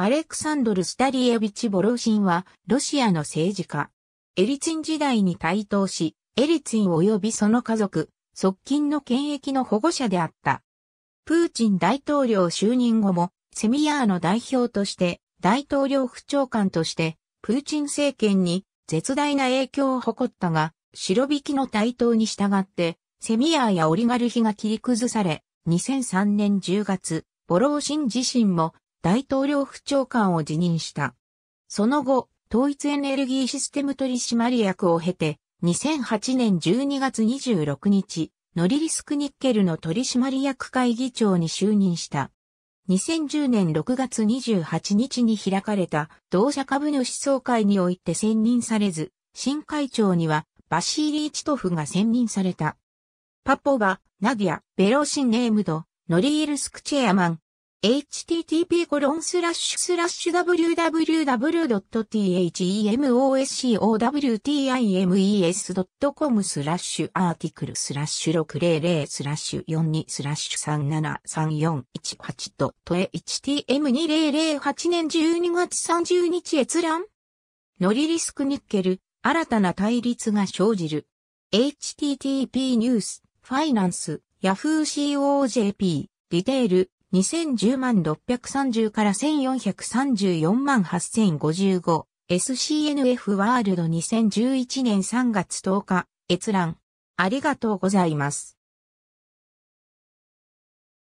アレクサンドル・スタリエビチ・ボローシンは、ロシアの政治家。エリツィン時代に台頭し、エリツィン及びその家族、側近の権益の保護者であった。プーチン大統領就任後も、セミヤーの代表として、大統領府長官として、プーチン政権に絶大な影響を誇ったが、白引きの台頭に従って、セミヤーやオリガルヒが切り崩され、2003年10月、ボローシン自身も大統領府長官を辞任した。その後、統一エネルギーシステム取締役を経て、2008年12月26日、ノリリスクニッケルの取締役会議長に就任した。2010年6月28日に開かれた同社株主総会において選任されず、新会長にはバシーリー・チトフが選任された。パポバ、ナディア、ベローシンネームド、ノリールスクチェアマン、http://www.themoscowtimes.com スラッシュアーティクルスラッシュ600スラッシュ42スラッシュ373418とトエ。htm2008 年12月30日閲覧ノリリスクニッケル新たな対立が生じる http ニュースファイナンス Yahoo!COJP ディテール2010万630から1434万 8055SCNF ワールド2011年3月10日閲覧ありがとうございます。